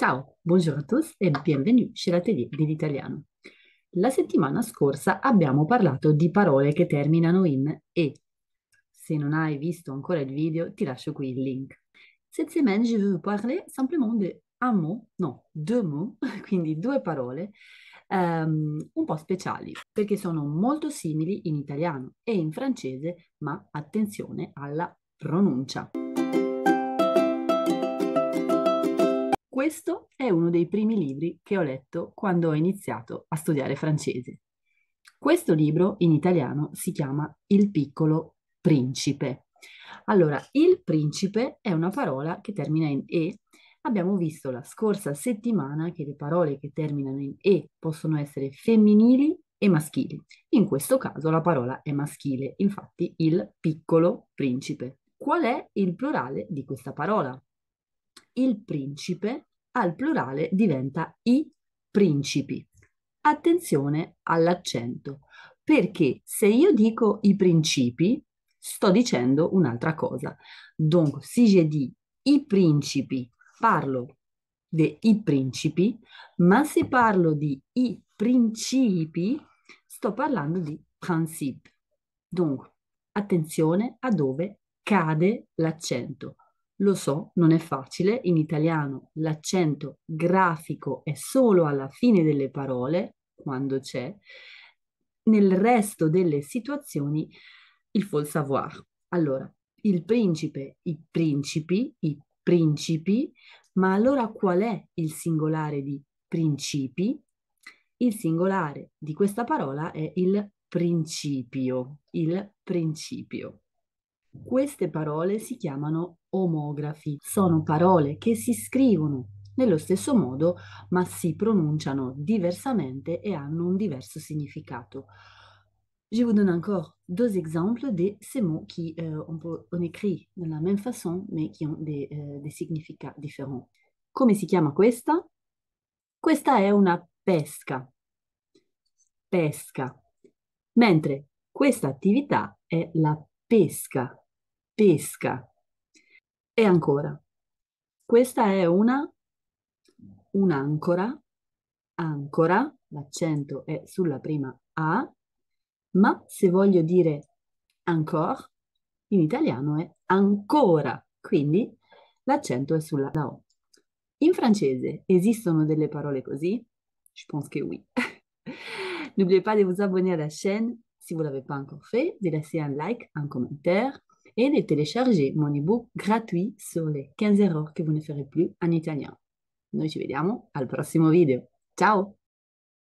Ciao, buongiorno a tutti e benvenuti chez dell'italiano. La settimana scorsa abbiamo parlato di parole che terminano in e. Se non hai visto ancora il video, ti lascio qui il link. Cette semaine, je vais vous parler simplement de un mot, no, deux mots, quindi due parole um, un po' speciali, perché sono molto simili in italiano e in francese, ma attenzione alla pronuncia. Questo è uno dei primi libri che ho letto quando ho iniziato a studiare francese. Questo libro in italiano si chiama Il piccolo principe. Allora, il principe è una parola che termina in e. Abbiamo visto la scorsa settimana che le parole che terminano in e possono essere femminili e maschili. In questo caso la parola è maschile, infatti il piccolo principe. Qual è il plurale di questa parola? Il principe al plurale diventa i principi. Attenzione all'accento, perché se io dico i principi, sto dicendo un'altra cosa. Donc, si je dis i principi, parlo dei principi, ma se parlo di i principi, sto parlando di principe. Donc, attenzione a dove cade l'accento. Lo so, non è facile, in italiano l'accento grafico è solo alla fine delle parole, quando c'è, nel resto delle situazioni il faut savoir. Allora, il principe, i principi, i principi, ma allora qual è il singolare di principi? Il singolare di questa parola è il principio, il principio. Queste parole si chiamano omografi, sono parole che si scrivono nello stesso modo ma si pronunciano diversamente e hanno un diverso significato. Je vous donne encore deux exemples de ces mots qui euh, on, peut, on, écrit de la même façon mais qui ont des, euh, des significats différents. Come si chiama questa? Questa è una pesca. Pesca. Mentre questa attività è la pesca pesca. E ancora, questa è una un'ancora, ancora, l'accento è sulla prima A, ma se voglio dire ancora, in italiano è ancora, quindi l'accento è sulla O. In francese esistono delle parole così? Je pense que oui. N'oubliez pas de vous abonner à la chaîne si vous ne l'avez pas encore fait, de laisser un like, un commentaire et de télécharger mon ebook gratuit sur les 15 erreurs que vous ne ferez plus en italien. nous ci vediamo al prossimo video. Ciao